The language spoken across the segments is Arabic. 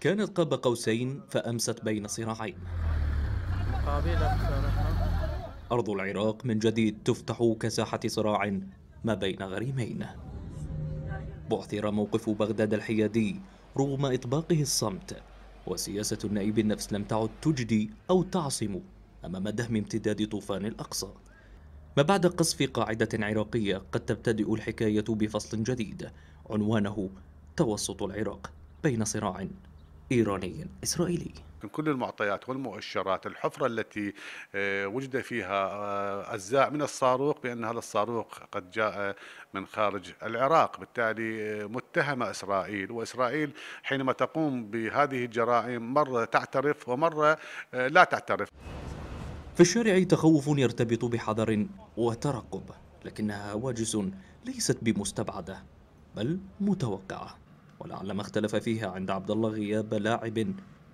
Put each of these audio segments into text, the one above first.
كانت قاب قوسين فأمست بين صراعين أرض العراق من جديد تفتح كساحة صراع ما بين غريمين بعثر موقف بغداد الحيادي رغم إطباقه الصمت وسياسة النائب النفس لم تعد تجدي أو تعصم أمام دهم امتداد طوفان الأقصى ما بعد قصف قاعدة عراقية قد تبتدئ الحكاية بفصل جديد عنوانه توسط العراق بين صراع ايراني اسرائيلي من كل المعطيات والمؤشرات الحفرة التي آه، وجد فيها آه، أجزاء من الصاروخ بأن هذا الصاروخ قد جاء آه، من خارج العراق بالتالي متهمة إسرائيل وإسرائيل حينما تقوم بهذه الجرائم مرة تعترف ومرة لا تعترف في الشارع تخوف يرتبط بحذر وترقب لكنها هواجس ليست بمستبعدة بل متوقعة ولعل ما اختلف فيها عند عبد الله غياب لاعب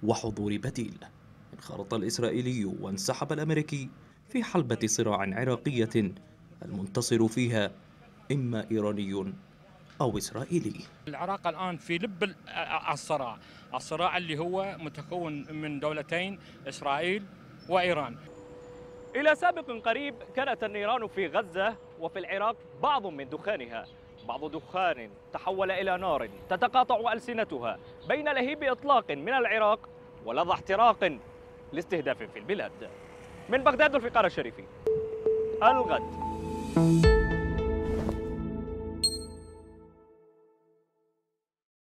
وحضور بديل انخرط الإسرائيلي وانسحب الأمريكي في حلبة صراع عراقية المنتصر فيها إما إيراني أو إسرائيلي العراق الآن في لب آه، الصراع الصراع اللي هو متكون من دولتين إسرائيل وإيران إلى سابق قريب كانت النيران في غزة وفي العراق بعض من دخانها بعض دخان تحول إلى نار تتقاطع ألسنتها بين لهيب إطلاق من العراق ولظى احتراق لاستهداف في البلاد من بغداد الفقار الشريفي الغد